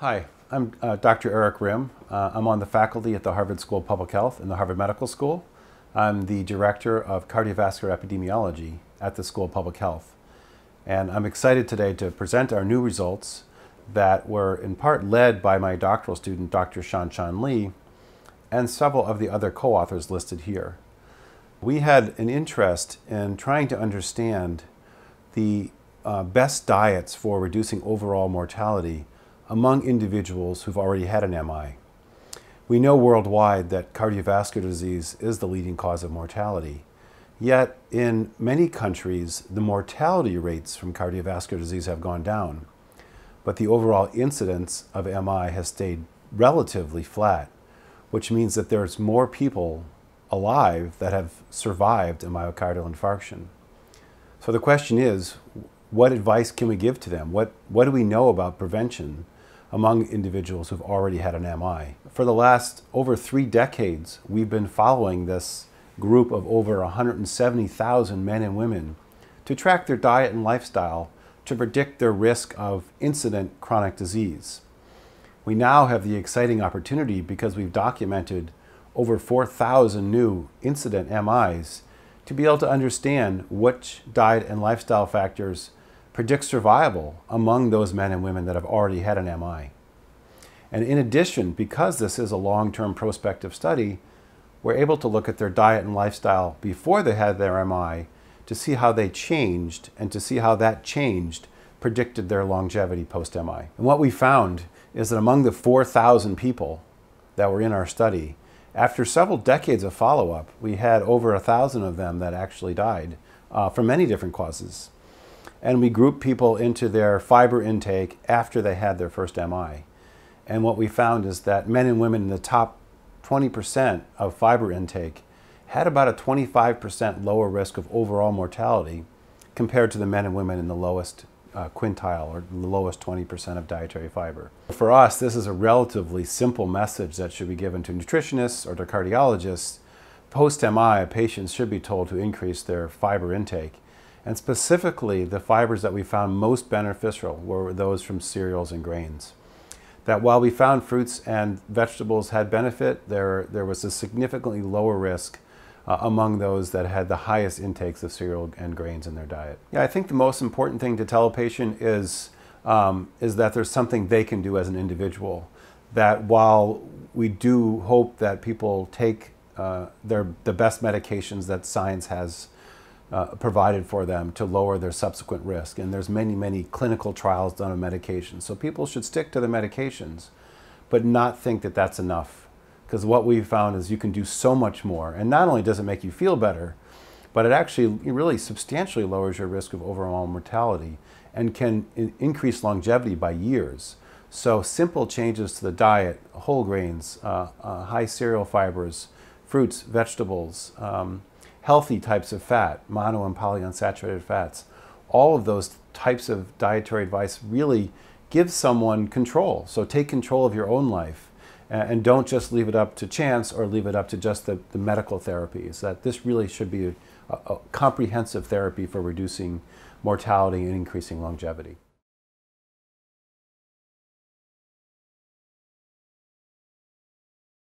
Hi, I'm uh, Dr. Eric Rim. Uh, I'm on the faculty at the Harvard School of Public Health and the Harvard Medical School. I'm the Director of Cardiovascular Epidemiology at the School of Public Health. And I'm excited today to present our new results that were in part led by my doctoral student, Dr. Shan Chan Lee, and several of the other co-authors listed here. We had an interest in trying to understand the uh, best diets for reducing overall mortality among individuals who've already had an MI. We know worldwide that cardiovascular disease is the leading cause of mortality. Yet, in many countries, the mortality rates from cardiovascular disease have gone down, but the overall incidence of MI has stayed relatively flat, which means that there's more people alive that have survived a myocardial infarction. So the question is, what advice can we give to them? What, what do we know about prevention among individuals who've already had an MI. For the last over three decades, we've been following this group of over 170,000 men and women to track their diet and lifestyle to predict their risk of incident chronic disease. We now have the exciting opportunity because we've documented over 4,000 new incident MIs to be able to understand which diet and lifestyle factors Predict survival among those men and women that have already had an MI. And in addition, because this is a long-term prospective study, we're able to look at their diet and lifestyle before they had their MI to see how they changed and to see how that changed predicted their longevity post-MI. And what we found is that among the 4,000 people that were in our study, after several decades of follow-up, we had over a thousand of them that actually died uh, from many different causes. And we grouped people into their fiber intake after they had their first MI. And what we found is that men and women in the top 20% of fiber intake had about a 25% lower risk of overall mortality compared to the men and women in the lowest uh, quintile or the lowest 20% of dietary fiber. For us, this is a relatively simple message that should be given to nutritionists or to cardiologists. Post MI, patients should be told to increase their fiber intake and specifically, the fibers that we found most beneficial were those from cereals and grains. That while we found fruits and vegetables had benefit, there, there was a significantly lower risk uh, among those that had the highest intakes of cereal and grains in their diet. Yeah, I think the most important thing to tell a patient is, um, is that there's something they can do as an individual. That while we do hope that people take uh, their, the best medications that science has uh, provided for them to lower their subsequent risk. And there's many, many clinical trials done on medications. So people should stick to the medications, but not think that that's enough. Because what we've found is you can do so much more. And not only does it make you feel better, but it actually it really substantially lowers your risk of overall mortality and can in increase longevity by years. So simple changes to the diet, whole grains, uh, uh, high cereal fibers, fruits, vegetables, um, healthy types of fat, mono and polyunsaturated fats, all of those types of dietary advice really give someone control. So take control of your own life and don't just leave it up to chance or leave it up to just the, the medical therapies. That this really should be a, a comprehensive therapy for reducing mortality and increasing longevity.